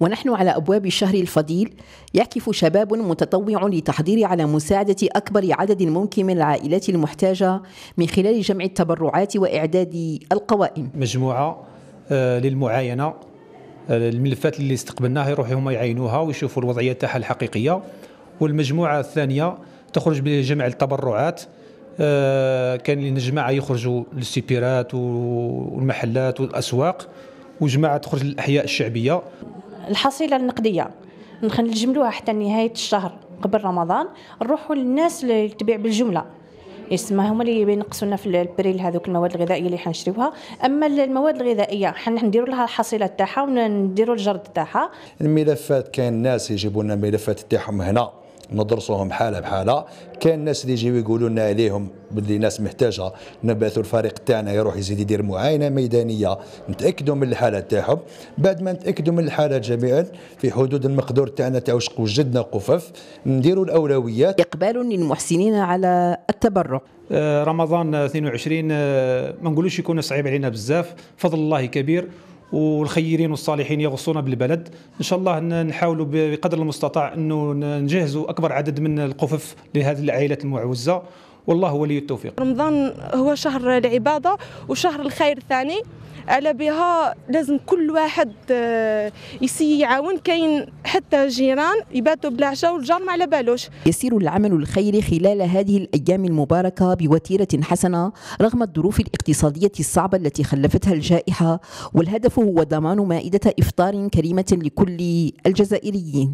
ونحن على ابواب الشهر الفضيل يعكف شباب متطوع لتحضير على مساعده اكبر عدد ممكن من العائلات المحتاجه من خلال جمع التبرعات واعداد القوائم. مجموعه آه، للمعاينه آه، الملفات اللي استقبلناها يروحوا هما يعينوها ويشوفوا الوضعيه تاعها الحقيقيه والمجموعه الثانيه تخرج بجمع التبرعات آه، كان جماعه يخرجوا للسيبيرات والمحلات والاسواق وجماعه تخرج للاحياء الشعبيه الحصيله النقديه نجملوها حتى نهايه الشهر قبل رمضان نروحوا للناس اللي تبيع بالجمله يسمى هما اللي بينقصوا لنا في البريل هذوك المواد الغذائيه اللي حنشريوها اما المواد الغذائيه حنديروا لها الحصيله تاعها ونديروا الجرد تاعها الملفات كاين ناس يجيبوا لنا الملفات تاعهم هنا ندرسوهم حاله بحاله كان الناس اللي يجيو يقولوا لنا عليهم باللي الناس محتاجه نبعثوا الفريق تاعنا يروح يزيد يدير معاينه ميدانيه نتاكدوا من الحاله تاعهم بعد ما نتاكدوا من الحاله جميعا في حدود المقدور تاعنا تاع واش وجدنا قفف نديروا الاولويات اقبال للمحسنين على التبرع آه، رمضان 22 آه، ما نقولوش يكون صعيب علينا بزاف فضل الله كبير والخيرين والصالحين يغصون بالبلد ان شاء الله نحاولوا بقدر المستطاع انه نجهزوا اكبر عدد من القفف لهذه العائلات المعوزه والله ولي التوفيق رمضان هو شهر العباده وشهر الخير ثاني على بها لازم كل واحد آه، يسي يعاون كاين حتى جيران يباتوا بلا عشاء والجار ما على بالوش يسير العمل الخيري خلال هذه الايام المباركه بوتيره حسنه رغم الظروف الاقتصاديه الصعبه التي خلفتها الجائحه والهدف هو ضمان مائده افطار كريمه لكل الجزائريين